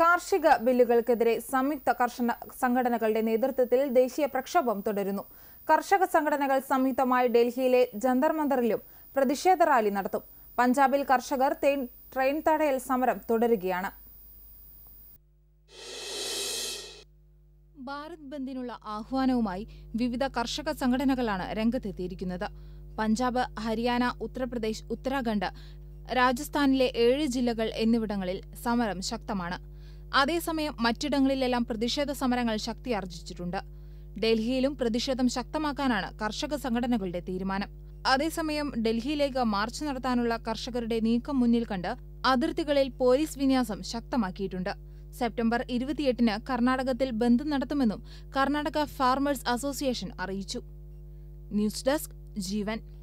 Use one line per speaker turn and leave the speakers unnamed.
കാർഷിക ബില്ലുകൾക്കെതിരെ സംയുക്ത കർഷക സംഘടനകളുടെ നേതൃത്വത്തിൽ ദേശീയ പ്രക്ഷോഭം തുടരുന്നു കർഷക സംഘടനകൾ സംയുക്തമായി ഡൽഹിയിലെ ജന്തർ മന്ദറിലും പ്രതിഷേധ റാലി നടത്തും പഞ്ചാബിൽ കർഷകർ ട്രെയിൻ തടയൽ സമരം തുടരുകയാണ് ഭാരത് ബന്ദിനുള്ള ആഹ്വാനവുമായി വിവിധ കർഷക സംഘടനകളാണ് രംഗത്തെത്തിയിരിക്കുന്നത് പഞ്ചാബ് ഹരിയാന ഉത്തർപ്രദേശ് ഉത്തരാഖണ്ഡ് രാജസ്ഥാനിലെ ഏഴ് ജില്ലകൾ എന്നിവിടങ്ങളിൽ സമരം ശക്തമാണ് അതേസമയം മറ്റിടങ്ങളിലെല്ലാം പ്രതിഷേധ സമരങ്ങൾ ശക്തിയാർജിച്ചിട്ടുണ്ട് ഡൽഹിയിലും പ്രതിഷേധം ശക്തമാക്കാനാണ് കർഷക സംഘടനകളുടെ തീരുമാനം അതേസമയം ഡൽഹിയിലേക്ക് മാർച്ച് നടത്താനുള്ള കർഷകരുടെ നീക്കം മുന്നിൽ കണ്ട് അതിർത്തികളിൽ പോലീസ് വിന്യാസം ശക്തമാക്കിയിട്ടുണ്ട് സെപ്റ്റംബർ ഇരുപത്തിയെട്ടിന് കർണാടകത്തിൽ ബന്ദ് നടത്തുമെന്നും കർണാടക ഫാർമേഴ്സ് അസോസിയേഷൻ അറിയിച്ചു ന്യൂസ് ഡെസ്ക് ജീവൻ